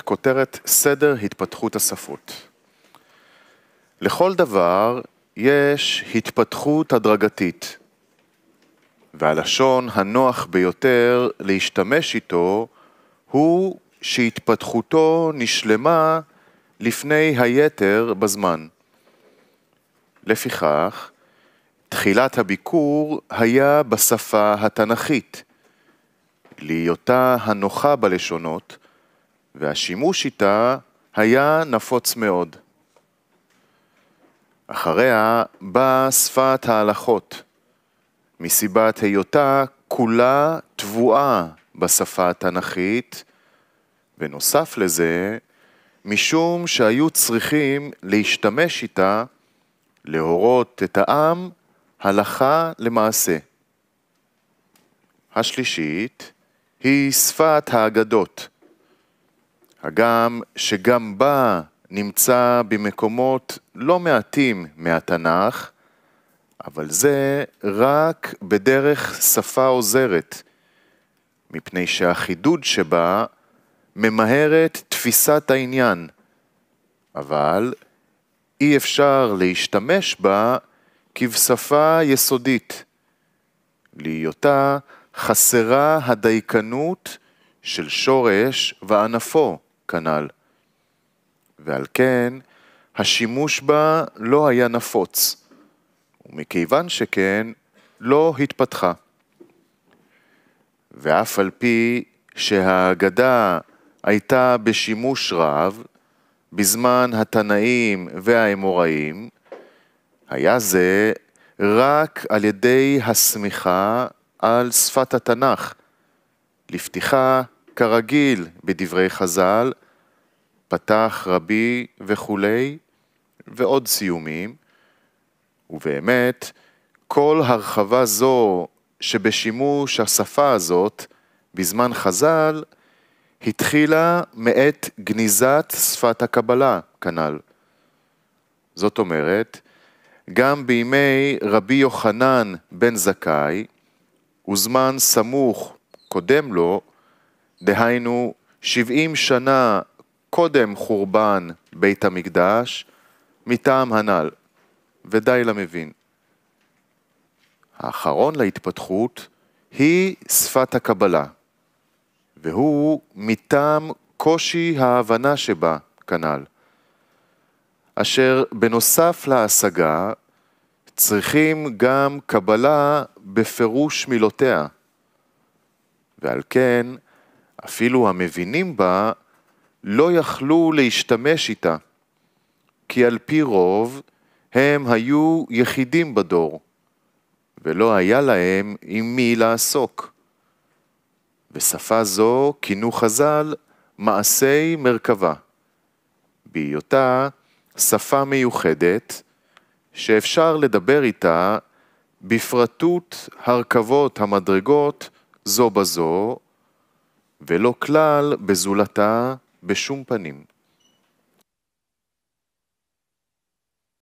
כותרת סדר התפתחות הספרות. לכל דבר יש התפתחות הדרגתית, והלשון הנוח ביותר להשתמש איתו הוא שהתפתחותו נשלמה לפני היתר בזמן. לפיכך, תחילת הביקור היה בשפה התנ"כית. להיותה הנוחה בלשונות, והשימוש איתה היה נפוץ מאוד. אחריה באה שפת ההלכות, מסיבת היותה כולה טבועה בשפה התנ"כית, ונוסף לזה, משום שהיו צריכים להשתמש איתה להורות את העם הלכה למעשה. השלישית היא שפת האגדות. הגם שגם בה נמצא במקומות לא מעטים מהתנ"ך, אבל זה רק בדרך שפה עוזרת, מפני שהחידוד שבה ממהרת תפיסת העניין, אבל אי אפשר להשתמש בה כבשפה יסודית, להיותה חסרה הדייקנות של שורש וענפו. כנ"ל. ועל כן, השימוש בה לא היה נפוץ, ומכיוון שכן, לא התפתחה. ואף על פי שהאגדה הייתה בשימוש רב בזמן התנאים והאמוראים, היה זה רק על ידי הסמיכה על שפת התנ"ך, לפתיחה כרגיל בדברי חז"ל, פתח רבי וכולי, ועוד סיומים. ובאמת, כל הרחבה זו שבשימוש השפה הזאת בזמן חז"ל, התחילה מאת גניזת שפת הקבלה, כנ"ל. זאת אומרת, גם בימי רבי יוחנן בן זכאי, וזמן סמוך קודם לו, דהיינו 70 שנה קודם חורבן בית המקדש, מטעם הנ"ל, ודי למבין. האחרון להתפתחות היא שפת הקבלה, והוא מטעם קושי ההבנה שבה, כנ"ל, אשר בנוסף להשגה, צריכים גם קבלה בפירוש מילותיה, ועל כן אפילו המבינים בה, לא יכלו להשתמש איתה, כי על פי רוב הם היו יחידים בדור, ולא היה להם עם מי לעסוק. בשפה זו כינו חז"ל מעשי מרכבה, בהיותה שפה מיוחדת שאפשר לדבר איתה בפרטות הרכבות המדרגות זו בזו ולא כלל בזולתה בשום פנים.